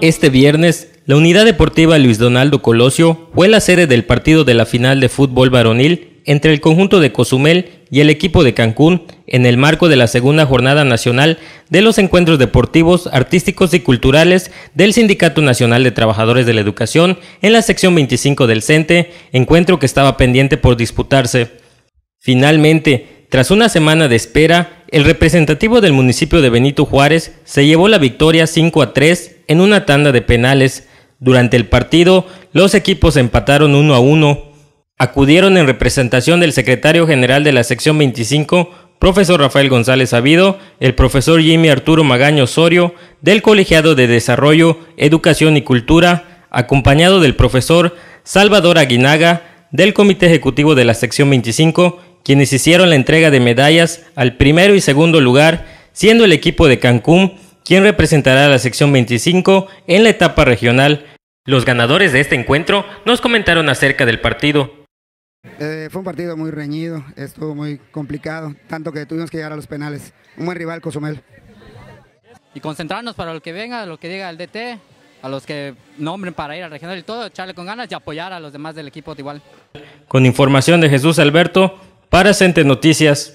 Este viernes, la unidad deportiva Luis Donaldo Colosio fue la sede del partido de la final de fútbol varonil entre el conjunto de Cozumel y el equipo de Cancún en el marco de la segunda jornada nacional de los encuentros deportivos, artísticos y culturales del Sindicato Nacional de Trabajadores de la Educación en la sección 25 del CENTE, encuentro que estaba pendiente por disputarse. Finalmente, tras una semana de espera, el representativo del municipio de Benito Juárez se llevó la victoria 5 a 3 en una tanda de penales. Durante el partido, los equipos empataron 1 a 1. Acudieron en representación del secretario general de la sección 25, profesor Rafael González Sabido, el profesor Jimmy Arturo Magaño Osorio, del Colegiado de Desarrollo, Educación y Cultura, acompañado del profesor Salvador Aguinaga, del Comité Ejecutivo de la sección 25 quienes hicieron la entrega de medallas al primero y segundo lugar, siendo el equipo de Cancún quien representará a la sección 25 en la etapa regional. Los ganadores de este encuentro nos comentaron acerca del partido. Eh, fue un partido muy reñido, estuvo muy complicado, tanto que tuvimos que llegar a los penales. Un buen rival, Cozumel. Y concentrarnos para lo que venga, lo que diga el DT, a los que nombren para ir al regional y todo, echarle con ganas y apoyar a los demás del equipo de igual. Con información de Jesús Alberto, para Sente Noticias,